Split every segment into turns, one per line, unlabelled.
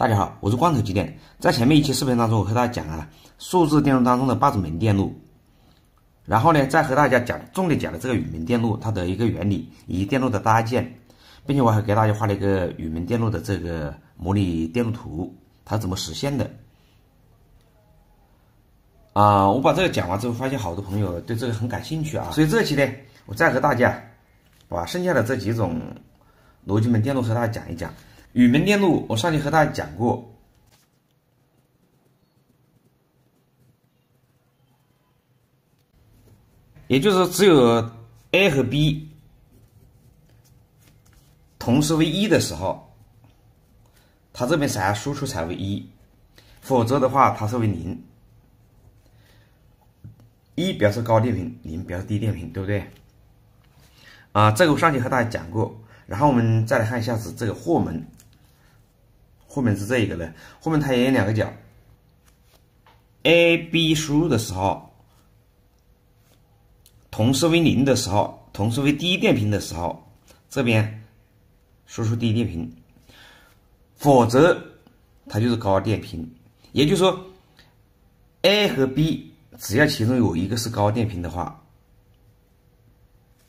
大家好，我是光头机电。在前面一期视频当中，我和大家讲了数字电路当中的八种门电路，然后呢，再和大家讲重点讲了这个与门电路，它的一个原理以及电路的搭建，并且我还给大家画了一个与门电路的这个模拟电路图，它怎么实现的。啊，我把这个讲完之后，发现好多朋友对这个很感兴趣啊，所以这期呢，我再和大家把剩下的这几种逻辑门电路和大家讲一讲。与门电路，我上期和大家讲过，也就是说，只有 A 和 B 同时为一的时候，它这边才输出才为一，否则的话它是为零。一表示高电平，零表示低电平，对不对？啊，这个我上期和大家讲过。然后我们再来看一下子这个货门。后面是这一个呢，后面它也有两个角，A、B 输入的时候，同时为零的时候，同时为低电平的时候，这边输出低电平，否则它就是高电平。也就是说，A 和 B 只要其中有一个是高电平的话，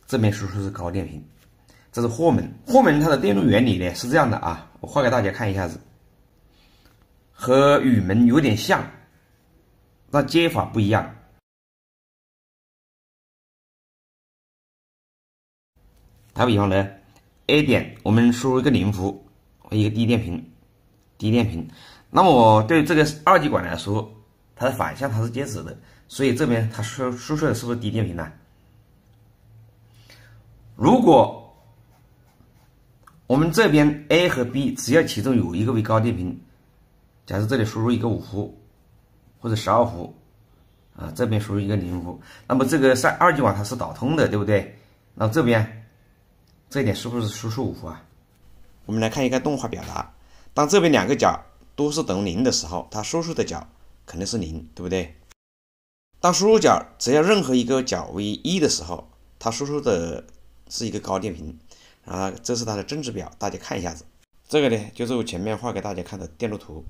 这边输出是高电平。这是或门，或门它的电路原理呢是这样的啊，我画给大家看一下子。和雨门有点像，那接法不一样。打比方呢，A 点我们输入一个零伏和一个低电平，低电平。那么我对这个二极管来说，它的反向它是接直的，所以这边它输输出的是不是低电平呢？如果我们这边 A 和 B 只要其中有一个为高电平。假设这里输入一个五伏或者十二伏，啊，这边输入一个零伏，那么这个三二极管它是导通的，对不对？那这边这点是不是输出五伏啊？我们来看一个动画表达：当这边两个角都是等于零的时候，它输出的角肯定是零，对不对？当输入角只要任何一个角为一的时候，它输出的是一个高电平。然后这是它的正值表，大家看一下子。这个呢，就是我前面画给大家看的电路图。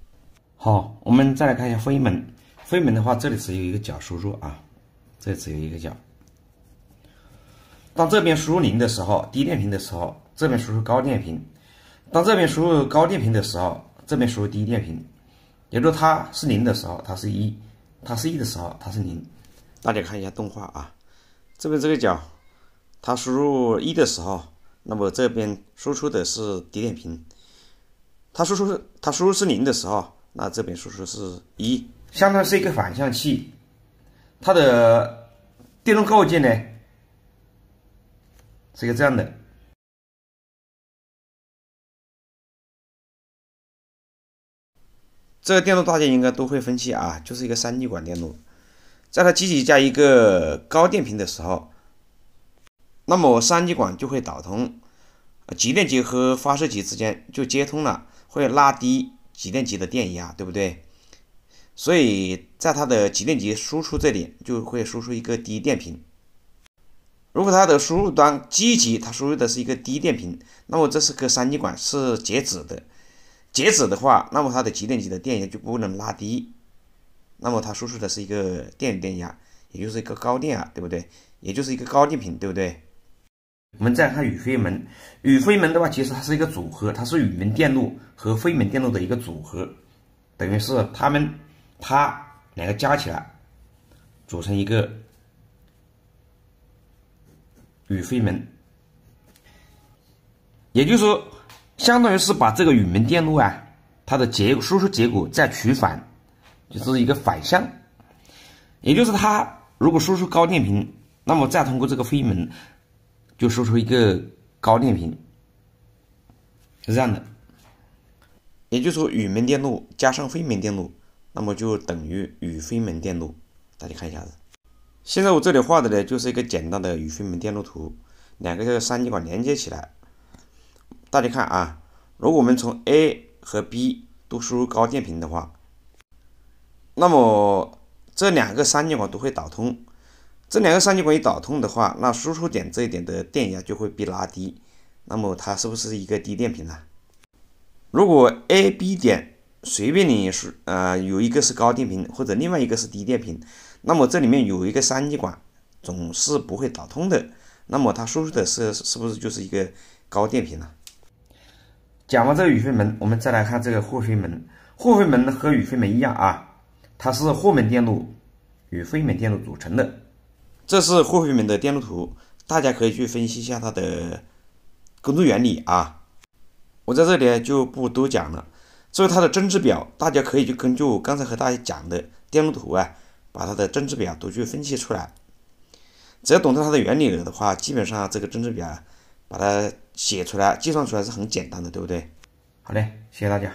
好，我们再来看一下飞门。飞门的话，这里只有一个角输入啊，这只有一个角。当这边输入零的时候，低电平的时候，这边输入高电平；当这边输入高电平的时候，这边输入低电平。也就是它是零的时候，它是一；它是一的时候，它是零。大家看一下动画啊，这边这个角，它输入一的时候，那么这边输出的是低电平；它输出是它输入是零的时候。那这边数出是一，相当于是一个反向器。它的电路构建呢是一个这样的。这个电路大家应该都会分析啊，就是一个三极管电路。在它机体加一个高电平的时候，那么三极管就会导通，集电极和发射极之间就接通了，会拉低。集电极的电压对不对？所以在它的集电极输出这里就会输出一个低电平。如果它的输入端积极它输入的是一个低电平，那么这是个三极管是截止的。截止的话，那么它的集电极的电压就不能拉低，那么它输出的是一个电电压，也就是一个高电压，对不对？也就是一个高电平，对不对？我们再看与非门，与非门的话，其实它是一个组合，它是与门电路和非门电路的一个组合，等于是它们它两个加起来组成一个与非门，也就是说，相当于是把这个与门电路啊，它的结输出结果再取反，就是一个反向，也就是它如果输出高电平，那么再通过这个非门。就输出一个高电平，是这样的。也就是说，与门电路加上非门电路，那么就等于与非门电路。大家看一下子。现在我这里画的呢，就是一个简单的与非门电路图，两个三极管连接起来。大家看啊，如果我们从 A 和 B 都输入高电平的话，那么这两个三极管都会导通。这两个三极管一导通的话，那输出点这一点的电压就会被拉低，那么它是不是一个低电平呢？如果 A、B 点随便你输，呃，有一个是高电平，或者另外一个是低电平，那么这里面有一个三极管总是不会导通的，那么它输出的是是不是就是一个高电平呢？讲完这个与非门，我们再来看这个霍非门。霍非门和与非门一样啊，它是霍门电路与非门电路组成的。这是霍夫曼的电路图，大家可以去分析一下它的工作原理啊。我在这里就不多讲了。作为它的政值表，大家可以就根据我刚才和大家讲的电路图啊，把它的政值表都去分析出来。只要懂得它的原理了的话，基本上这个政值表把它写出来、计算出来是很简单的，对不对？好嘞，谢谢大家。